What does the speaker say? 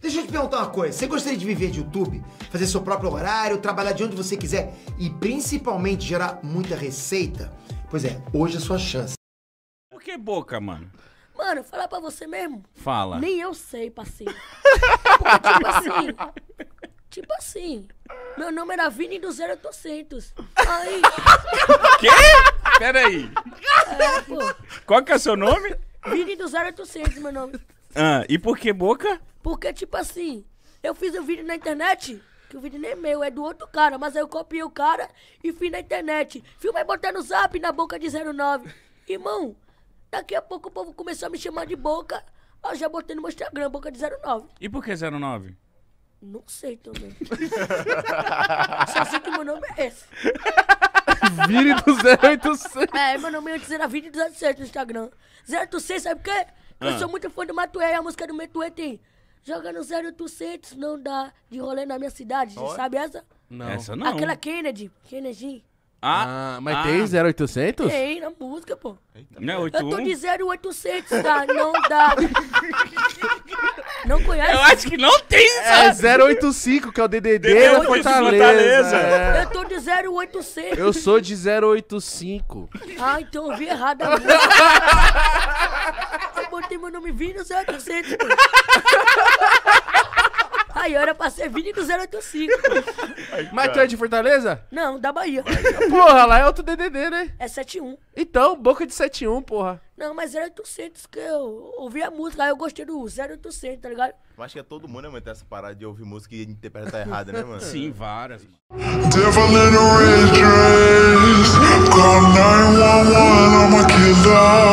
Deixa eu te perguntar uma coisa. Você gostaria de viver de YouTube? Fazer seu próprio horário, trabalhar de onde você quiser e principalmente gerar muita receita? Pois é, hoje é a sua chance. Por que boca, mano? Mano, falar pra você mesmo? Fala. Nem eu sei, parceiro. Porque, tipo assim. Tipo assim. Meu nome era é Vini do 0800. Aí. Quê? Pera aí. É, Qual que é o seu nome? Vini do 0800, meu nome. Ah, e por que boca? Porque, tipo assim, eu fiz um vídeo na internet, que o vídeo nem é meu, é do outro cara, mas aí eu copiei o cara e fiz na internet. Filmei botando o zap na boca de 09. Irmão, daqui a pouco o povo começou a me chamar de boca, eu já botei no meu Instagram, boca de 09. E por que 09? Não sei também. Só sei que meu nome é esse. Vire do 086. É, meu nome antes era Vire do 086 no Instagram. 086, sabe por quê? Eu ah. sou muito fã do Matuei, a música do Matuei tem Joga no 0800 não dá de rolê na minha cidade. Oi? Sabe essa? Não. Essa não. Aquela Kennedy. Kennedy. Ah, ah, mas ah. tem 0800? Tem, na música, pô. Eita, não é 81? Eu tô de 0800, tá? Não dá. não conhece? Eu acho que não tem, sabe? É 085, que é o DDD da né, Fortaleza. Fortaleza. É. Eu tô de 0800. Eu sou de 085. Ah, então eu vi errado a música botei meu nome Vini 0800, Aí era pra ser Vini do 085. Mas tu é de Fortaleza? Não, da Bahia. Porra, lá é outro DDD, né? É 71. Então, boca de 71, porra. Não, mas 0800, que eu ouvi a música, aí eu gostei do 0800, tá ligado? Eu acho que é todo mundo, né, mano, tem essa parada de ouvir música e interpretar errada, né, mano? Sim, várias. Devil in a call 911, I'm a killer.